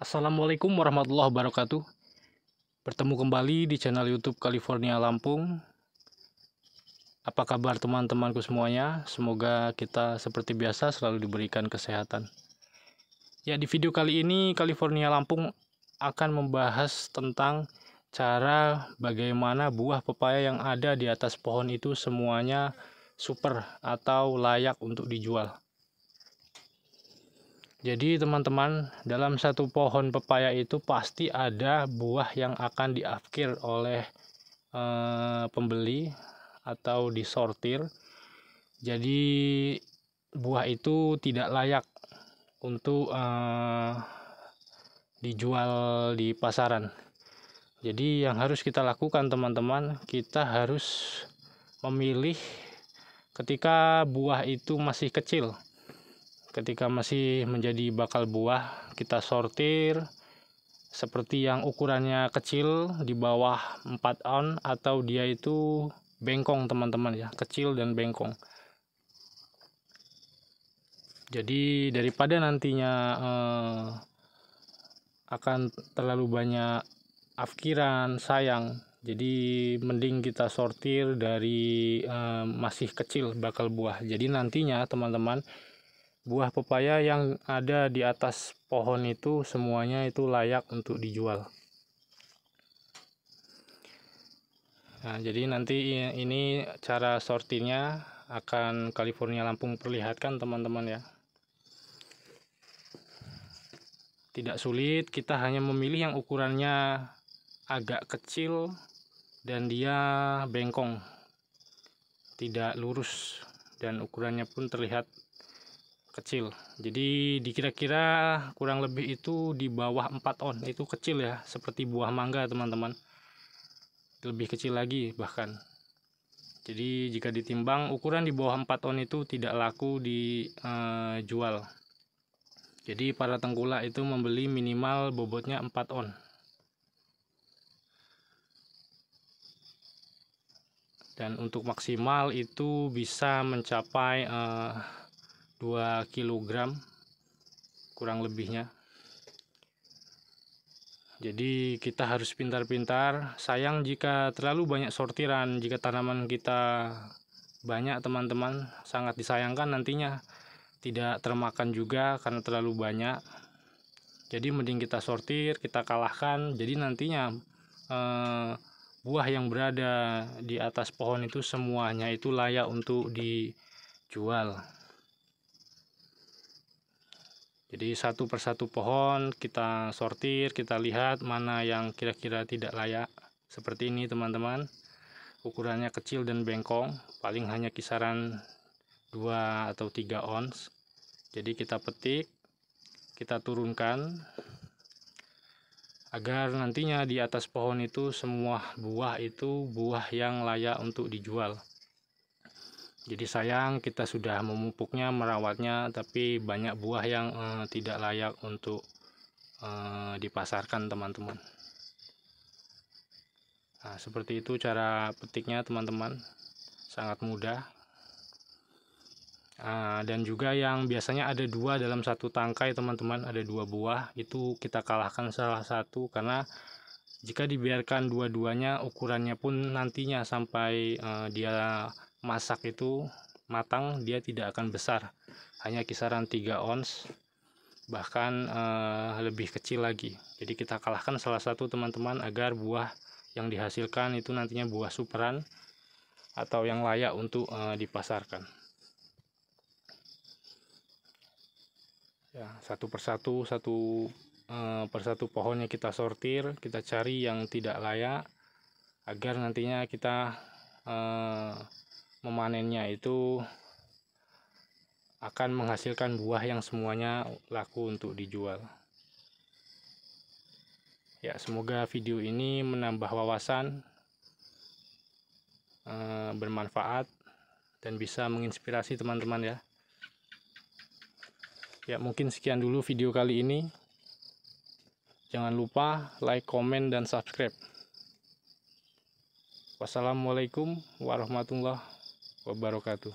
Assalamualaikum warahmatullahi wabarakatuh. Bertemu kembali di channel YouTube California Lampung. Apa kabar teman-temanku semuanya? Semoga kita seperti biasa selalu diberikan kesehatan. Ya, di video kali ini California Lampung akan membahas tentang cara bagaimana buah pepaya yang ada di atas pohon itu semuanya super atau layak untuk dijual. Jadi teman-teman, dalam satu pohon pepaya itu pasti ada buah yang akan diakhir oleh e, pembeli atau disortir. Jadi buah itu tidak layak untuk e, dijual di pasaran. Jadi yang harus kita lakukan teman-teman, kita harus memilih ketika buah itu masih kecil ketika masih menjadi bakal buah kita sortir seperti yang ukurannya kecil di bawah 4 on atau dia itu bengkong teman-teman ya kecil dan bengkong jadi daripada nantinya eh, akan terlalu banyak afkiran sayang jadi mending kita sortir dari eh, masih kecil bakal buah jadi nantinya teman-teman buah pepaya yang ada di atas pohon itu semuanya itu layak untuk dijual. Nah, jadi nanti ini cara sortirnya akan California Lampung perlihatkan teman-teman ya. Tidak sulit, kita hanya memilih yang ukurannya agak kecil dan dia bengkong. Tidak lurus dan ukurannya pun terlihat kecil jadi dikira-kira kurang lebih itu di bawah 4 on itu kecil ya seperti buah mangga teman-teman lebih kecil lagi bahkan jadi jika ditimbang ukuran di bawah 4 on itu tidak laku dijual eh, e, jadi para tengkula itu membeli minimal bobotnya 4 on dan untuk maksimal itu bisa mencapai eh, 2 kg kurang lebihnya jadi kita harus pintar-pintar sayang jika terlalu banyak sortiran jika tanaman kita banyak teman-teman sangat disayangkan nantinya tidak termakan juga karena terlalu banyak jadi mending kita sortir kita kalahkan jadi nantinya eh, buah yang berada di atas pohon itu semuanya itu layak untuk dijual jadi satu persatu pohon kita sortir, kita lihat mana yang kira-kira tidak layak. Seperti ini teman-teman. Ukurannya kecil dan bengkong, paling hanya kisaran 2 atau 3 ons. Jadi kita petik, kita turunkan agar nantinya di atas pohon itu semua buah itu buah yang layak untuk dijual jadi sayang kita sudah memupuknya merawatnya tapi banyak buah yang eh, tidak layak untuk eh, dipasarkan teman-teman nah seperti itu cara petiknya teman-teman sangat mudah Nah, dan juga yang biasanya ada dua dalam satu tangkai teman-teman ada dua buah itu kita kalahkan salah satu karena jika dibiarkan dua-duanya ukurannya pun nantinya sampai eh, dia masak itu matang dia tidak akan besar hanya kisaran 3 ons bahkan eh, lebih kecil lagi jadi kita kalahkan salah satu teman-teman agar buah yang dihasilkan itu nantinya buah superan atau yang layak untuk eh, dipasarkan ya satu persatu satu eh, persatu pohonnya kita sortir kita cari yang tidak layak agar nantinya kita memanennya itu akan menghasilkan buah yang semuanya laku untuk dijual. Ya, semoga video ini menambah wawasan, e, bermanfaat, dan bisa menginspirasi teman-teman ya. Ya, mungkin sekian dulu video kali ini. Jangan lupa like, komen, dan subscribe. Wassalamualaikum warahmatullahi wabarakatuh